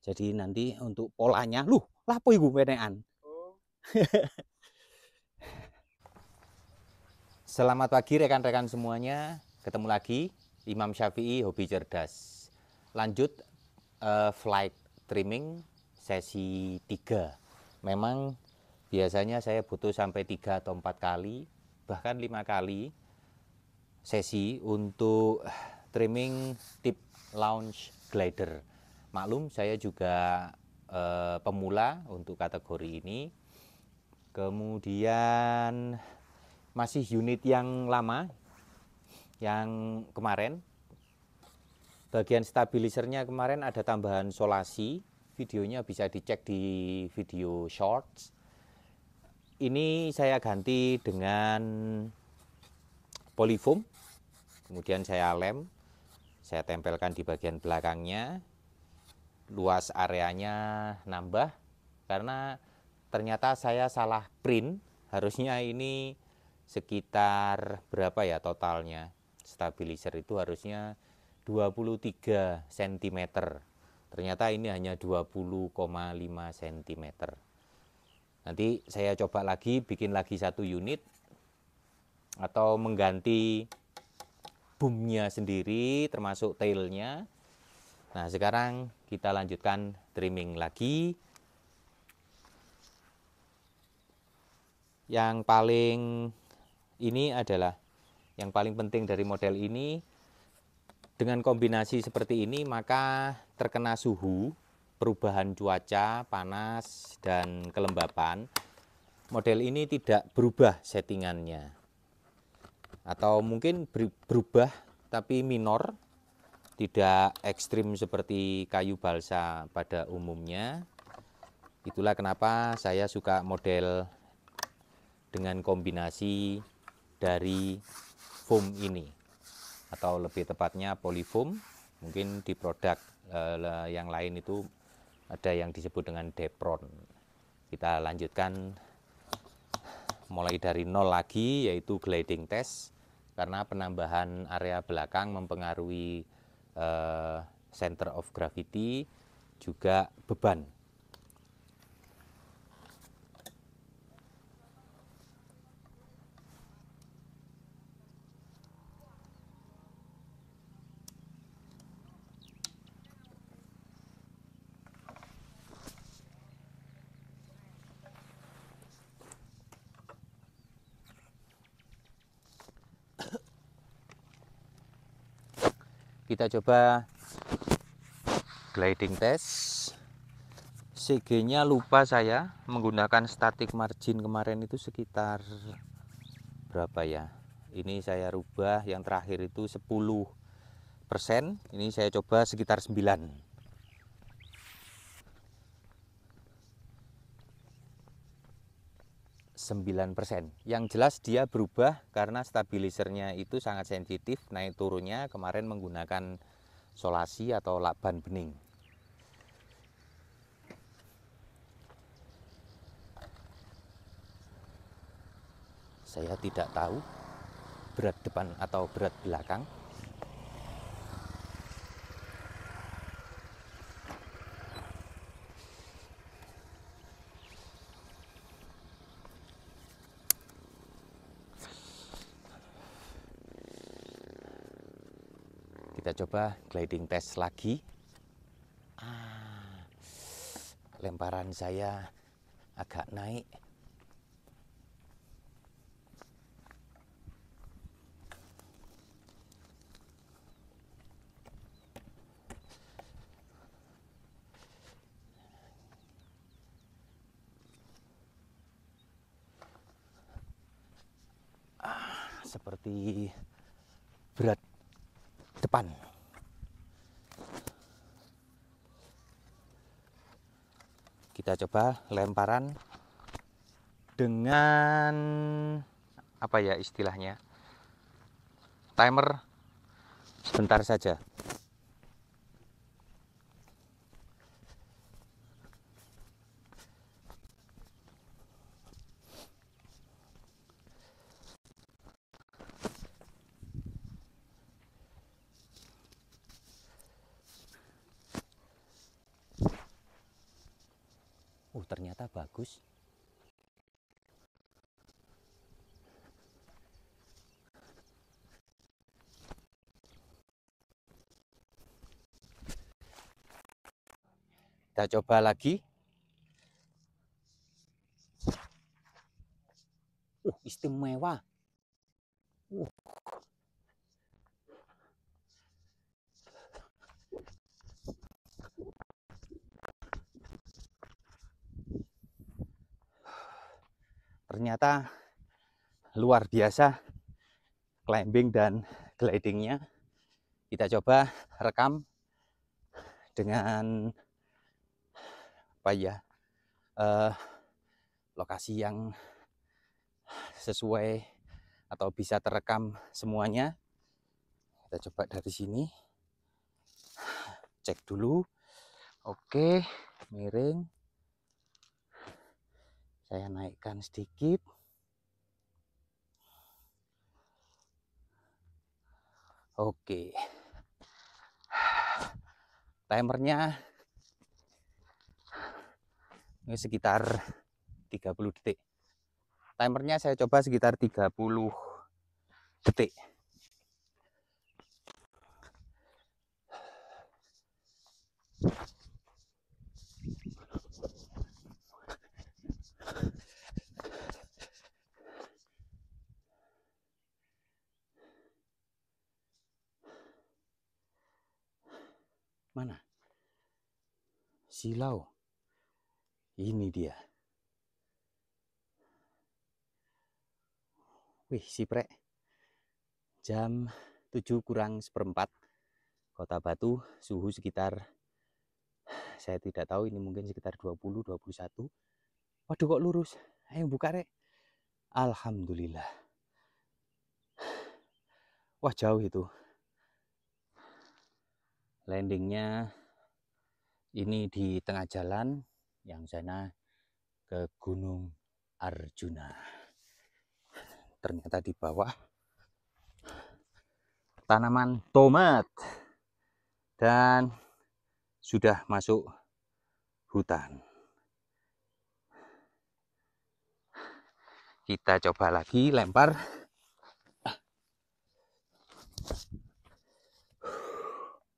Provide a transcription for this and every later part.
Jadi nanti untuk polanya, lu lapo iku penean. Oh. Selamat pagi rekan-rekan semuanya. Ketemu lagi Imam Syafi'i Hobi Cerdas. Lanjut uh, flight trimming sesi 3. Memang biasanya saya butuh sampai tiga atau empat kali, bahkan lima kali sesi untuk trimming tip launch glider maklum saya juga e, pemula untuk kategori ini kemudian masih unit yang lama yang kemarin bagian stabilisernya kemarin ada tambahan solasi videonya bisa dicek di video shorts ini saya ganti dengan polifoam kemudian saya lem saya tempelkan di bagian belakangnya luas areanya nambah karena ternyata saya salah print harusnya ini sekitar berapa ya totalnya stabilizer itu harusnya 23 cm ternyata ini hanya 20,5 cm nanti saya coba lagi bikin lagi satu unit atau mengganti boomnya sendiri termasuk tailnya Nah, sekarang kita lanjutkan trimming lagi. Yang paling ini adalah yang paling penting dari model ini dengan kombinasi seperti ini maka terkena suhu, perubahan cuaca, panas dan kelembapan. Model ini tidak berubah settingannya. Atau mungkin berubah tapi minor tidak ekstrim seperti kayu balsa pada umumnya. Itulah kenapa saya suka model dengan kombinasi dari foam ini atau lebih tepatnya polyfoam. mungkin di produk eh, yang lain itu ada yang disebut dengan depron kita lanjutkan mulai dari nol lagi yaitu gliding test karena penambahan area belakang mempengaruhi Eh, center of gravity juga beban kita coba gliding test CG nya lupa saya menggunakan static margin kemarin itu sekitar berapa ya ini saya rubah yang terakhir itu 10 persen ini saya coba sekitar 9 9%. Yang jelas dia berubah karena stabilisernya itu sangat sensitif naik turunnya kemarin menggunakan solasi atau lakban bening. Saya tidak tahu berat depan atau berat belakang coba gliding test lagi. Ah, lemparan saya agak naik. Ah, seperti berat depan kita coba lemparan dengan apa ya istilahnya timer sebentar saja ternyata bagus kita coba lagi uh, istimewa uh. ternyata luar biasa climbing dan glidingnya kita coba rekam dengan apa ya eh, lokasi yang sesuai atau bisa terekam semuanya kita coba dari sini cek dulu oke miring saya naikkan sedikit oke timernya ini sekitar 30 detik timernya saya coba sekitar 30 detik Thank you. silau. Ini dia. Wih, siprek. Jam 7 kurang seperempat. Kota Batu, suhu sekitar saya tidak tahu ini mungkin sekitar 20 21. Waduh kok lurus. Ayo buka, Rek. Alhamdulillah. Wah, jauh itu. Landingnya ini di tengah jalan yang sana ke Gunung Arjuna ternyata di bawah tanaman tomat dan sudah masuk hutan kita coba lagi lempar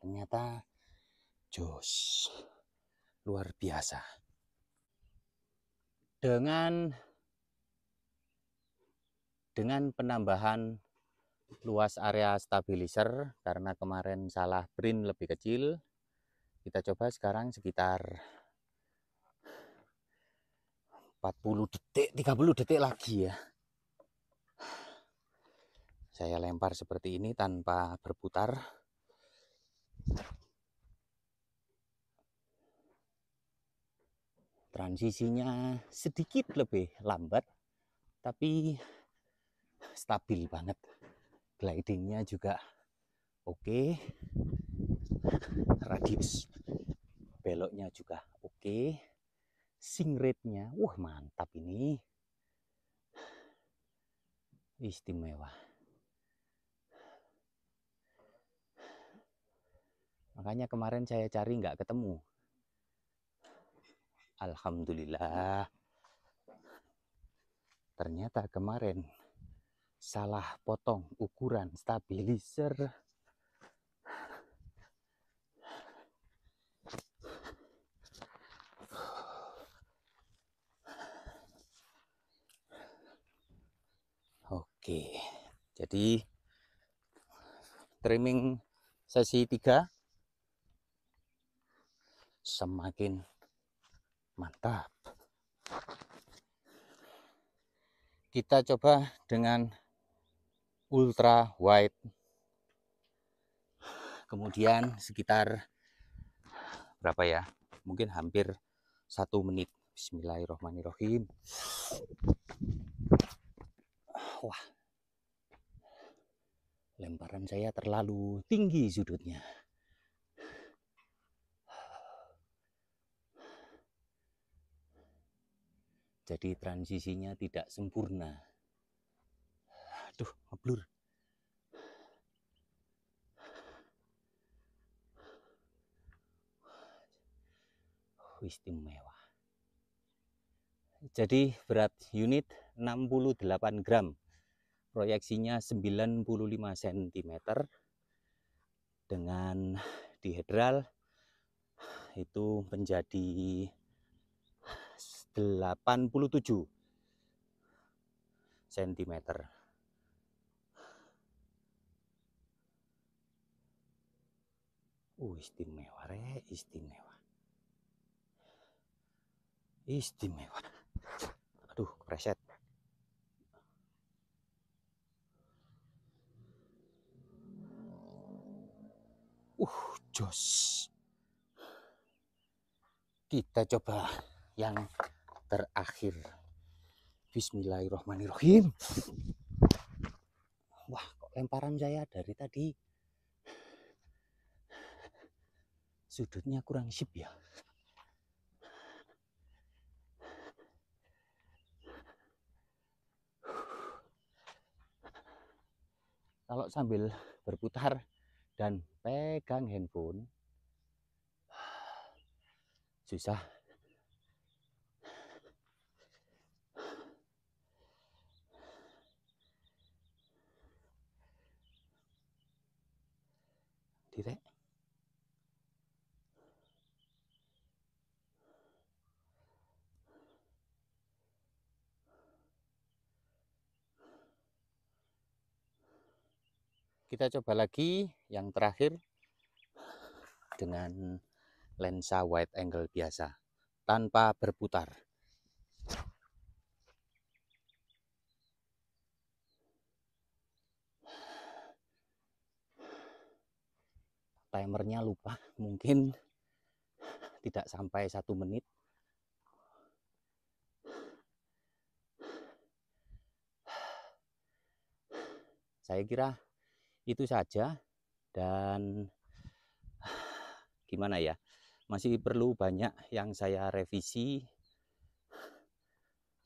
ternyata Jos. Luar biasa. Dengan dengan penambahan luas area stabilizer karena kemarin salah print lebih kecil, kita coba sekarang sekitar 40 detik, 30 detik lagi ya. Saya lempar seperti ini tanpa berputar. transisinya sedikit lebih lambat tapi stabil banget glidingnya juga oke okay. radius beloknya juga oke okay. sing rate-nya wah mantap ini istimewa makanya kemarin saya cari nggak ketemu Alhamdulillah ternyata kemarin salah potong ukuran stabilizer Oke, jadi trimming sesi 3 semakin mantap kita coba dengan ultra wide kemudian sekitar berapa ya mungkin hampir satu menit Bismillahirrohmanirrohim wah lemparan saya terlalu tinggi sudutnya jadi transisinya tidak sempurna aduh ngeblur istimewa jadi berat unit 68 gram proyeksinya 95 cm dengan dihedral itu menjadi 187 cm Uh, istimewa re istimewa istimewa aduh preset uh jos kita coba yang terakhir. Bismillahirrohmanirrohim Wah, kok lemparan saya dari tadi sudutnya kurang sip ya. Kalau sambil berputar dan pegang handphone susah Kita coba lagi yang terakhir dengan lensa wide angle biasa tanpa berputar. timernya lupa mungkin tidak sampai satu menit saya kira itu saja dan gimana ya masih perlu banyak yang saya revisi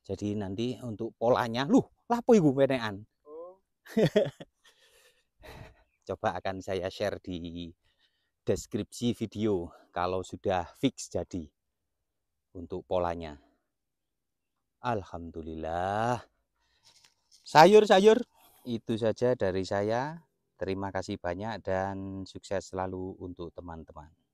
jadi nanti untuk polanya lu lapo ibu penean oh. coba akan saya share di deskripsi video kalau sudah fix jadi untuk polanya. Alhamdulillah. Sayur-sayur itu saja dari saya. Terima kasih banyak dan sukses selalu untuk teman-teman.